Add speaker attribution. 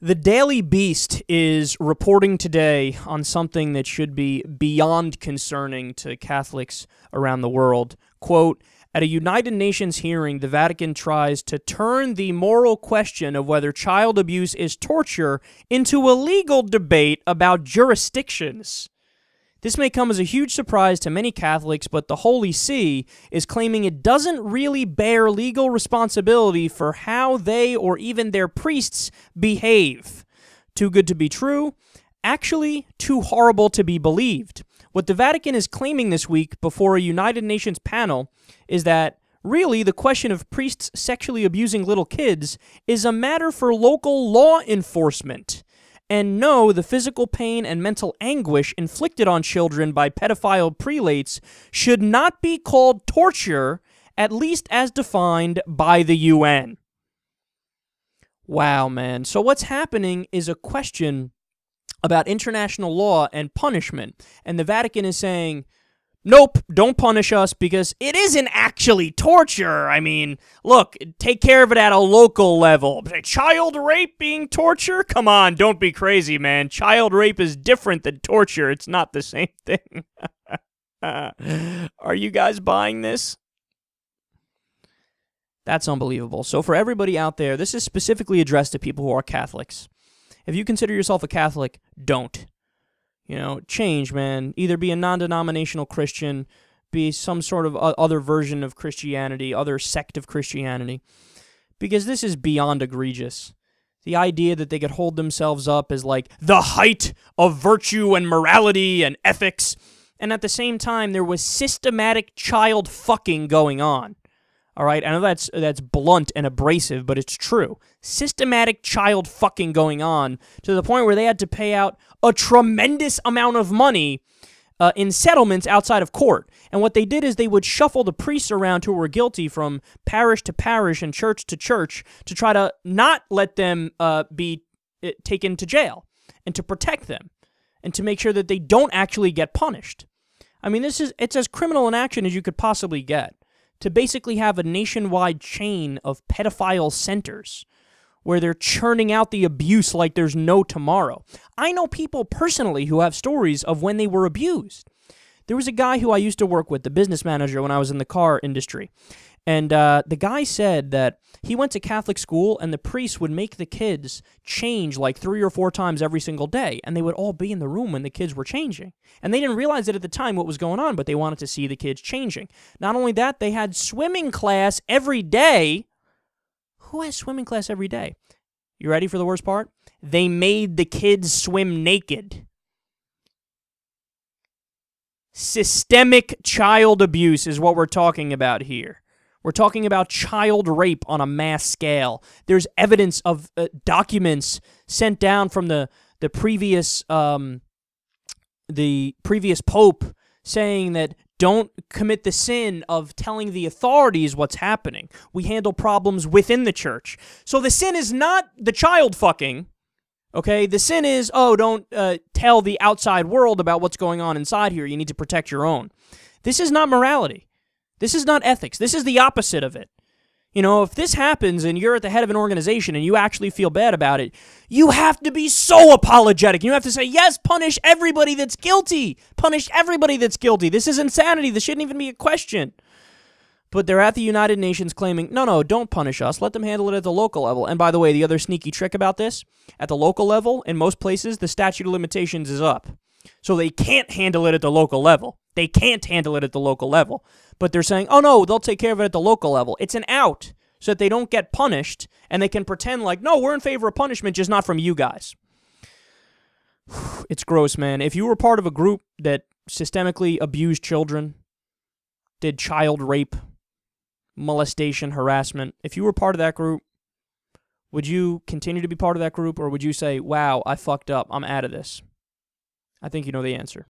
Speaker 1: The Daily Beast is reporting today on something that should be beyond concerning to Catholics around the world. Quote At a United Nations hearing, the Vatican tries to turn the moral question of whether child abuse is torture into a legal debate about jurisdictions. This may come as a huge surprise to many Catholics, but the Holy See is claiming it doesn't really bear legal responsibility for how they or even their priests behave. Too good to be true, actually, too horrible to be believed. What the Vatican is claiming this week before a United Nations panel is that Really, the question of priests sexually abusing little kids is a matter for local law enforcement, and no, the physical pain and mental anguish inflicted on children by pedophile prelates should not be called torture, at least as defined by the UN. Wow, man. So, what's happening is a question about international law and punishment. And the Vatican is saying, Nope, don't punish us because it isn't actually torture. I mean, look, take care of it at a local level. Child rape being torture? Come on, don't be crazy, man. Child rape is different than torture, it's not the same thing. Are you guys buying this? That's unbelievable. So, for everybody out there, this is specifically addressed to people who are Catholics. If you consider yourself a Catholic, don't. You know, change, man. Either be a non denominational Christian, be some sort of other version of Christianity, other sect of Christianity. Because this is beyond egregious. The idea that they could hold themselves up as like the height of virtue and morality and ethics. And at the same time, there was systematic child fucking going on. All right, I know that's that's blunt and abrasive, but it's true. Systematic child fucking going on to the point where they had to pay out a tremendous amount of money uh, in settlements outside of court. And what they did is they would shuffle the priests around who were guilty from parish to parish and church to church to try to not let them uh, be eh, taken to jail and to protect them and to make sure that they don't actually get punished. I mean, this is it's as criminal an action as you could possibly get to basically have a nationwide chain of pedophile centers where they're churning out the abuse like there's no tomorrow. I know people personally who have stories of when they were abused. There was a guy who I used to work with, the business manager, when I was in the car industry. And uh, the guy said that he went to Catholic school, and the priest would make the kids change like three or four times every single day, and they would all be in the room when the kids were changing. And they didn't realize it at the time what was going on, but they wanted to see the kids changing. Not only that, they had swimming class every day. Who has swimming class every day? You ready for the worst part? They made the kids swim naked systemic child abuse is what we're talking about here. We're talking about child rape on a mass scale. There's evidence of uh, documents sent down from the the previous um, the previous pope saying that don't commit the sin of telling the authorities what's happening. We handle problems within the church. So the sin is not the child fucking. Okay, the sin is oh, don't uh, tell the outside world about what's going on inside here. You need to protect your own. This is not morality. This is not ethics. This is the opposite of it. You know, if this happens and you're at the head of an organization and you actually feel bad about it, you have to be so apologetic. You have to say, yes, punish everybody that's guilty. Punish everybody that's guilty. This is insanity. This shouldn't even be a question. But they're at the United Nations claiming, no, no, don't punish us. Let them handle it at the local level. And by the way, the other sneaky trick about this, at the local level, in most places, the statute of limitations is up. So they can't handle it at the local level. They can't handle it at the local level. But they're saying, oh no, they'll take care of it at the local level. It's an out so that they don't get punished and they can pretend like, no, we're in favor of punishment, just not from you guys. It's gross, man. If you were part of a group that systemically abused children, did child rape, molestation, harassment, if you were part of that group, would you continue to be part of that group or would you say, wow, I fucked up, I'm out of this? I think you know the answer.